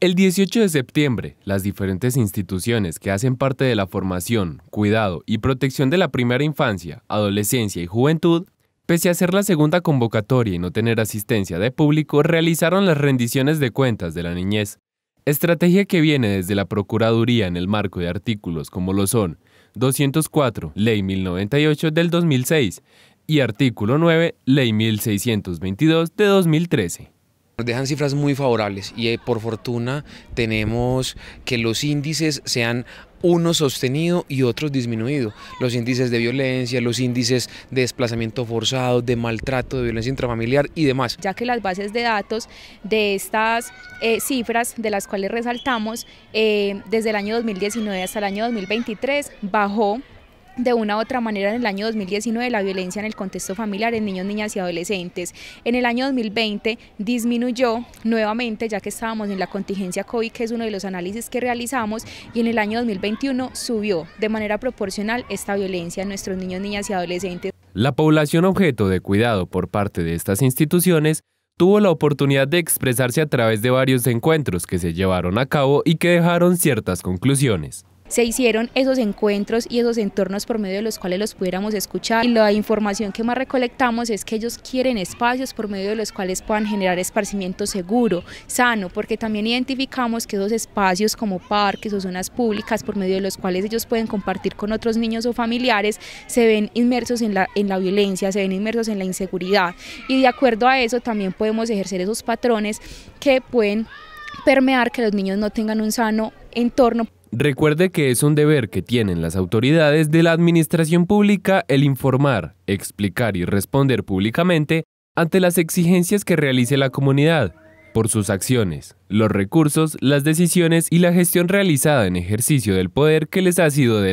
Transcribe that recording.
El 18 de septiembre, las diferentes instituciones que hacen parte de la formación, cuidado y protección de la primera infancia, adolescencia y juventud, pese a ser la segunda convocatoria y no tener asistencia de público, realizaron las rendiciones de cuentas de la niñez, estrategia que viene desde la Procuraduría en el marco de artículos como lo son 204, Ley 1098 del 2006 y artículo 9, Ley 1622 de 2013. Nos dejan cifras muy favorables y eh, por fortuna tenemos que los índices sean unos sostenido y otros disminuidos. Los índices de violencia, los índices de desplazamiento forzado, de maltrato, de violencia intrafamiliar y demás. Ya que las bases de datos de estas eh, cifras de las cuales resaltamos eh, desde el año 2019 hasta el año 2023 bajó de una u otra manera en el año 2019 la violencia en el contexto familiar en niños, niñas y adolescentes. En el año 2020 disminuyó nuevamente ya que estábamos en la contingencia COVID, que es uno de los análisis que realizamos, y en el año 2021 subió de manera proporcional esta violencia en nuestros niños, niñas y adolescentes. La población objeto de cuidado por parte de estas instituciones tuvo la oportunidad de expresarse a través de varios encuentros que se llevaron a cabo y que dejaron ciertas conclusiones se hicieron esos encuentros y esos entornos por medio de los cuales los pudiéramos escuchar. Y la información que más recolectamos es que ellos quieren espacios por medio de los cuales puedan generar esparcimiento seguro, sano, porque también identificamos que esos espacios como parques o zonas públicas por medio de los cuales ellos pueden compartir con otros niños o familiares se ven inmersos en la, en la violencia, se ven inmersos en la inseguridad. Y de acuerdo a eso también podemos ejercer esos patrones que pueden permear que los niños no tengan un sano entorno. Recuerde que es un deber que tienen las autoridades de la administración pública el informar, explicar y responder públicamente ante las exigencias que realice la comunidad por sus acciones, los recursos, las decisiones y la gestión realizada en ejercicio del poder que les ha sido delegado.